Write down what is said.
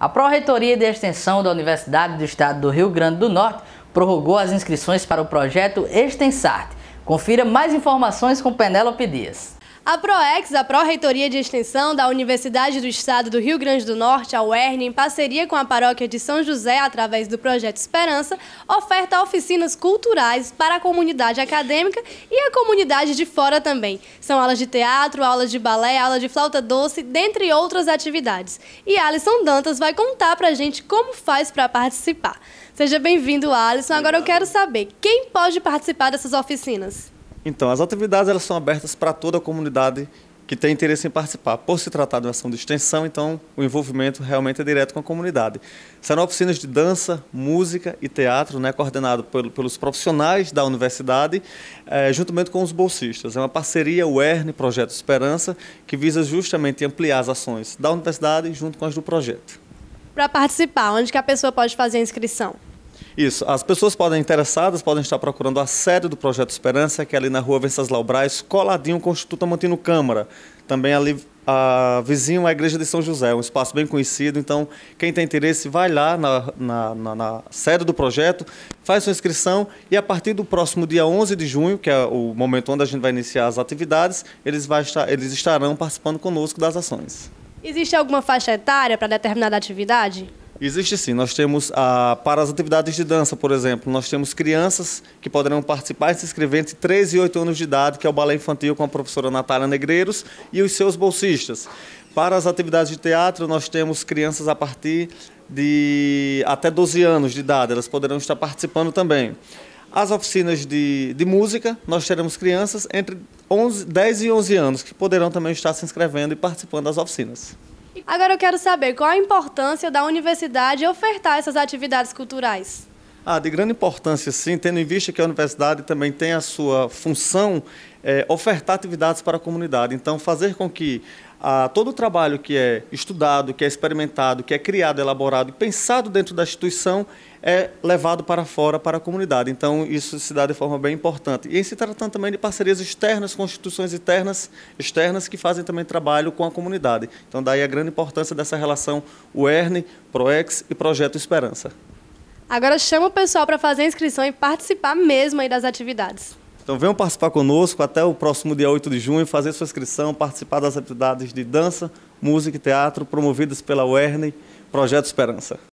A Pró-Reitoria de Extensão da Universidade do Estado do Rio Grande do Norte prorrogou as inscrições para o projeto Extensarte. Confira mais informações com Penélope Dias. A PROEX, a Pró-Reitoria de Extensão da Universidade do Estado do Rio Grande do Norte, a UERN, em parceria com a Paróquia de São José, através do Projeto Esperança, oferta oficinas culturais para a comunidade acadêmica e a comunidade de fora também. São aulas de teatro, aulas de balé, aula de flauta doce, dentre outras atividades. E Alisson Dantas vai contar para a gente como faz para participar. Seja bem-vindo, Alisson. Agora eu quero saber, quem pode participar dessas oficinas? Então, as atividades elas são abertas para toda a comunidade que tem interesse em participar. Por se tratar de uma ação de extensão, então o envolvimento realmente é direto com a comunidade. Serão oficinas de dança, música e teatro, né, coordenado pelo, pelos profissionais da universidade, eh, juntamente com os bolsistas. É uma parceria UERN Projeto Esperança, que visa justamente ampliar as ações da universidade junto com as do projeto. Para participar, onde que a pessoa pode fazer a inscrição? Isso. As pessoas podem interessadas podem estar procurando a sede do Projeto Esperança, que é ali na rua Venceslau Braz, coladinho com o Instituto Amantino Câmara. Também ali a, vizinho à Igreja de São José, um espaço bem conhecido. Então, quem tem interesse, vai lá na, na, na, na sede do projeto, faz sua inscrição e a partir do próximo dia 11 de junho, que é o momento onde a gente vai iniciar as atividades, eles, vai estar, eles estarão participando conosco das ações. Existe alguma faixa etária para determinada atividade? Existe sim. Nós temos a, ah, para as atividades de dança, por exemplo, nós temos crianças que poderão participar e se inscrever entre 3 e 8 anos de idade, que é o balé infantil com a professora Natália Negreiros e os seus bolsistas. Para as atividades de teatro, nós temos crianças a partir de até 12 anos de idade, elas poderão estar participando também. As oficinas de, de música, nós teremos crianças entre 11, 10 e 11 anos que poderão também estar se inscrevendo e participando das oficinas. Agora eu quero saber qual a importância da universidade ofertar essas atividades culturais. Ah, de grande importância, sim, tendo em vista que a universidade também tem a sua função é, ofertar atividades para a comunidade. Então, fazer com que a, ah, todo o trabalho que é estudado, que é experimentado, que é criado, elaborado e pensado dentro da instituição é levado para fora, para a comunidade. Então, isso se dá de forma bem importante. E em se tratando também de parcerias externas com instituições internas, externas que fazem também trabalho com a comunidade. Então, daí a grande importância dessa relação UERN, PROEX e Projeto Esperança. Agora chama o pessoal para fazer a inscrição e participar mesmo aí das atividades. Então venham participar conosco até o próximo dia 8 de junho, fazer sua inscrição, participar das atividades de dança, música e teatro promovidas pela UERN Projeto Esperança.